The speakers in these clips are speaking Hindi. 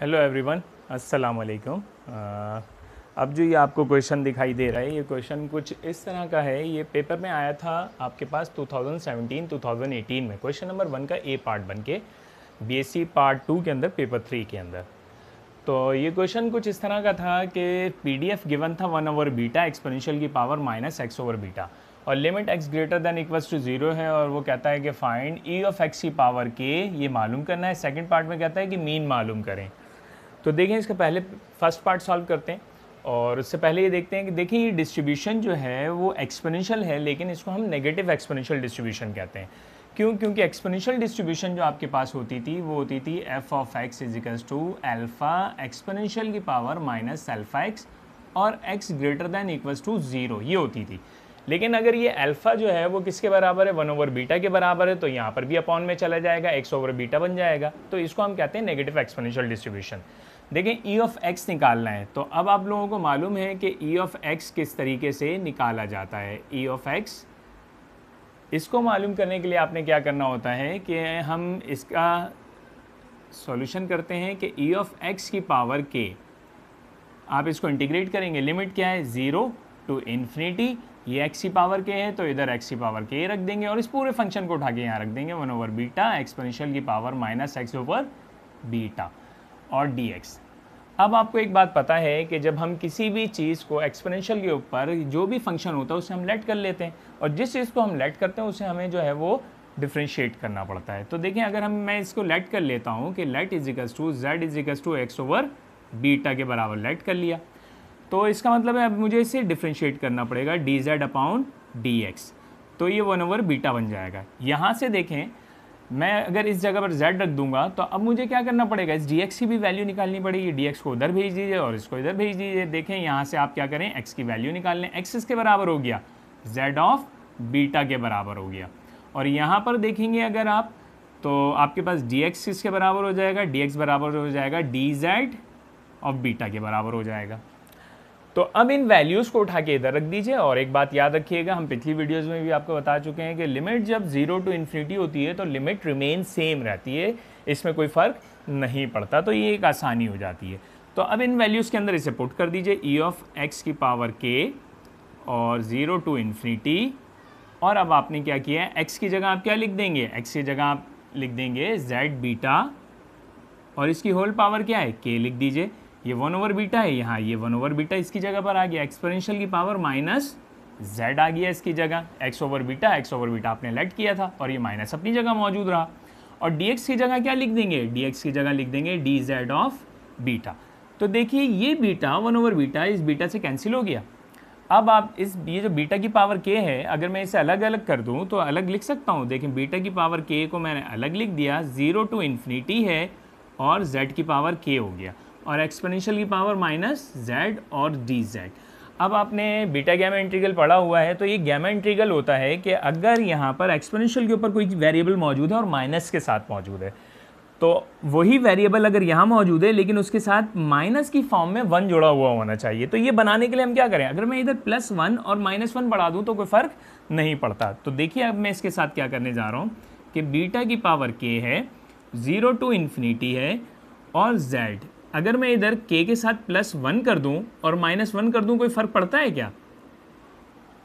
हेलो एवरीवन अस्सलाम वालेकुम अब जो ये आपको क्वेश्चन दिखाई दे रहा है ये क्वेश्चन कुछ इस तरह का है ये पेपर में आया था आपके पास 2017 2018 में क्वेश्चन नंबर वन का ए पार्ट बन के बी पार्ट टू के अंदर पेपर थ्री के अंदर तो ये क्वेश्चन कुछ इस तरह का था कि पीडीएफ गिवन था वन ओवर बीटा एक्सपोनेंशियल की power minus x over beta और limit x greater than equals to zero है और वो कहता है कि फाइंड ई ऑफ एक्स की पावर के ये मालूम करना है सेकंड पार्ट में कहता है कि मीन मालूम करें तो देखें इसका पहले फर्स्ट पार्ट सॉल्व करते हैं और उससे पहले ये देखते हैं कि देखिए ये डिस्ट्रीब्यूशन जो है वो एक्सपोनेंशियल है लेकिन इसको हम नेगेटिव एक्सपोनेंशियल डिस्ट्रीब्यूशन कहते हैं क्यों क्योंकि एक्सपोनेंशियल डिस्ट्रीब्यूशन जो आपके पास होती थी वो होती थी f of x equals to alpha exponential की पावर माइनस एल्फ़ा एक्स और x greater than equals to zero ये होती थी लेकिन अगर ये अल्फ़ा जो है वो किसके बराबर है वन ओवर बीटा के बराबर है तो यहाँ पर भी अपॉन में चला जाएगा एक्स ओवर बीटा बन जाएगा तो इसको हम कहते हैं नेगेटिव एक्सपोनेंशियल डिस्ट्रीब्यूशन देखें ई ऑफ एक्स निकालना है तो अब आप लोगों को मालूम है कि ई ऑफ एक्स किस तरीके से निकाला जाता है ई ऑफ एक्स इसको मालूम करने के लिए आपने क्या करना होता है कि हम इसका सॉल्यूशन करते हैं कि ई ऑफ एक्स की पावर के आप इसको इंटीग्रेट करेंगे लिमिट क्या है ज़ीरो टू इन्फिनिटी ये एक्स की पावर के है तो इधर एक्स की पावर के रख देंगे और इस पूरे फंक्शन को उठा के यहाँ रख देंगे वन ओवर बीटा एक्सपोनेंशियल की power minus x over beta और डी एक्स अब आपको एक बात पता है कि जब हम किसी भी चीज़ को एक्सपोनेंशियल के ऊपर जो भी फंक्शन होता है उसे हम लेट कर लेते हैं और जिस चीज़ को हम लेट करते हैं उसे हमें जो है वो डिफ्रेंशिएट करना पड़ता है तो देखें अगर हम मैं इसको लेट कर लेता हूँ कि let equals to z equals to x over beta के बराबर लेट कर लिया तो इसका मतलब है अब मुझे इसे डिफ्रेंशिएट करना पड़ेगा d z upon d x तो ये वन ओवर बीटा बन जाएगा यहाँ से देखें मैं अगर इस जगह पर z रख दूंगा तो अब मुझे क्या करना पड़ेगा इस dx की भी वैल्यू निकालनी पड़ेगी dx को उधर भेज दीजिए और इसको इधर भेज दीजिए देखें यहाँ से आप क्या करें x की वैल्यू निकाल लें एक्स इसके बराबर हो गया z ऑफ बीटा के बराबर हो गया और यहाँ पर देखेंगे अगर आप तो आपके पास dx किसके बराबर हो जाएगा dx बराबर हो जाएगा dz ऑफ बीटा के बराबर हो जाएगा तो अब इन वैल्यूज़ को उठा के इधर रख दीजिए और एक बात याद रखिएगा हम पिछली वीडियोज़ में भी आपको बता चुके हैं कि लिमिट जब जीरो टू इन्फिनिटी होती है तो लिमिट रिमेन सेम रहती है इसमें कोई फ़र्क नहीं पड़ता तो ये एक आसानी हो जाती है तो अब इन वैल्यूज़ के अंदर इसे पुट कर दीजिए ई ऑफ एक्स की पावर के और ज़ीरो टू इन्फिनिटी और अब आपने क्या किया है एक्स की जगह आप क्या लिख देंगे एक्स की जगह आप लिख देंगे जेड बीटा और इसकी होल पावर क्या है के लिख दीजिए ये वन ओवर बीटा है यहाँ ये वन ओवर बीटा इसकी जगह पर आ गया एक्सपोरेंशियल की पावर माइनस जेड आ गया इसकी जगह x over beta x over beta आपने लेट किया था और ये माइनस अपनी जगह मौजूद रहा और डी की जगह क्या लिख देंगे डी की जगह लिख देंगे डी जेड ऑफ बीटा तो देखिए ये बीटा वन ओवर बीटा इस बीटा से कैंसिल हो गया अब आप इस ये जो बीटा की पावर के है अगर मैं इसे अलग अलग कर दूं तो अलग लिख सकता हूं देखें बीटा की पावर के को मैंने अलग लिख दिया ज़ीरो टू इन्फिनिटी है और जेड की पावर के हो गया और एक्सपोनेंशियल की पावर माइनस जेड और डी जेड अब आपने बीटा गैमा इंटीग्रल पढ़ा हुआ है तो ये गैमा इंटीग्रल होता है कि अगर यहाँ पर एक्सपोनेंशियल के ऊपर कोई वेरिएबल मौजूद है और माइनस के साथ मौजूद है तो वही वेरिएबल अगर यहाँ मौजूद है लेकिन उसके साथ माइनस की फॉर्म में वन जुड़ा हुआ होना चाहिए तो ये बनाने के लिए हम क्या करें अगर मैं इधर प्लस वन और माइनस वन बढ़ा दूँ तो कोई फ़र्क नहीं पड़ता तो देखिए अब मैं इसके साथ क्या करने जा रहा हूँ कि बीटा की पावर के है ज़ीरो टू इन्फिनीटी है और जेड अगर मैं इधर k के साथ प्लस वन कर दूं और माइनस वन कर दूं कोई फ़र्क पड़ता है क्या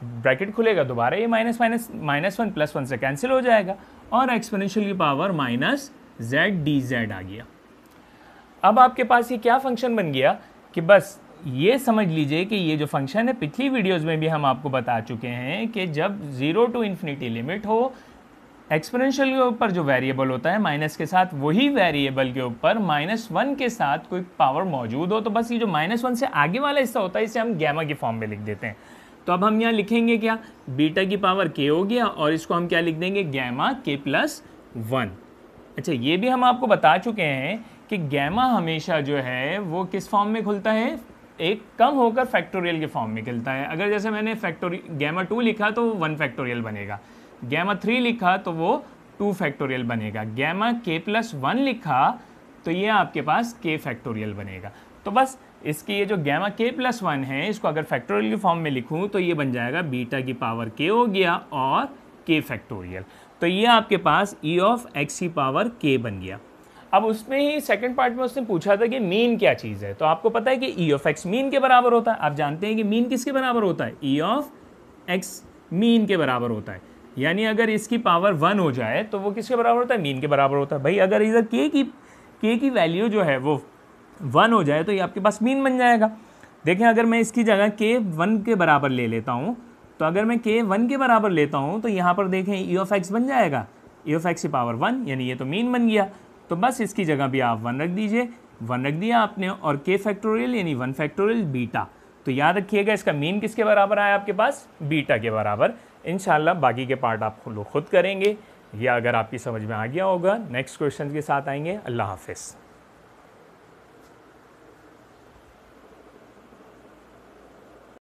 ब्रैकेट खुलेगा दोबारा ये minus minus minus one plus one से कैंसिल हो जाएगा और एक्सपोनेंशियल की power minus z d z आ गया अब आपके पास ये क्या फंक्शन बन गया कि बस ये समझ लीजिए कि ये जो फंक्शन है पिछली वीडियोज़ में भी हम आपको बता चुके हैं कि जब ज़ीरो टू इन्फिनिटी लिमिट हो एक्सपोनेंशियल के ऊपर जो वेरिएबल होता है माइनस के साथ वही वेरिएबल के ऊपर माइनस वन के साथ कोई पावर मौजूद हो तो बस ये जो माइनस वन से आगे वाला हिस्सा होता है इसे हम गैमा के फॉर्म में लिख देते हैं तो अब हम यहाँ लिखेंगे क्या बीटा की पावर के हो गया और इसको हम क्या लिख देंगे गैमा के प्लस वन अच्छा ये भी हम आपको बता चुके हैं कि गैमा हमेशा जो है वो किस फॉर्म में खुलता है एक कम होकर फैक्टोरियल के फॉर्म में खुलता है अगर जैसे मैंने फैक्टोरी गैमा टू लिखा तो वन फैक्टोरियल बनेगा गैमा थ्री लिखा तो वो टू फैक्टोरियल बनेगा गैमा के प्लस वन लिखा तो ये आपके पास के फैक्टोरियल बनेगा तो बस इसकी ये जो गैमा के प्लस वन है इसको अगर फैक्टोरियल के फॉर्म में लिखूँ तो ये बन जाएगा बीटा की पावर के हो गया और के फैक्टोरियल तो ये आपके पास ई ऑफ एक्स की पावर के बन गया अब उसमें ही सेकंड पार्ट में उसने पूछा था कि मीन क्या चीज़ है तो आपको पता है कि ई ऑफ एक्स मीन के बराबर होता है आप जानते हैं कि मीन किसके बराबर होता है ई ऑफ एक्स मीन के बराबर होता है यानी अगर इसकी पावर वन हो जाए तो वो किसके बराबर होता है मीन के बराबर होता है भाई अगर इधर के की के की वैल्यू जो है वो वन हो जाए तो ये आपके पास मीन बन जाएगा देखें अगर मैं इसकी जगह के वन के बराबर ले लेता हूँ तो अगर मैं के वन के बराबर लेता हूँ तो यहाँ पर देखें ई ऑफ एक्स बन जाएगा ई ऑफ एक्स की पावर वन यानी ये तो मीन बन गया तो बस इसकी जगह भी आप वन रख दीजिए वन रख दिया आपने और के फैक्टोरियल यानी वन फैक्टोरियल बीटा तो याद रखिएगा इसका मीन किसके बराबर आया आपके पास बीटा के बराबर इन बाकी के पार्ट आप लोग खुद करेंगे या अगर आपकी समझ में आ गया होगा नेक्स्ट क्वेश्चन के साथ आएंगे अल्लाह हाफिज़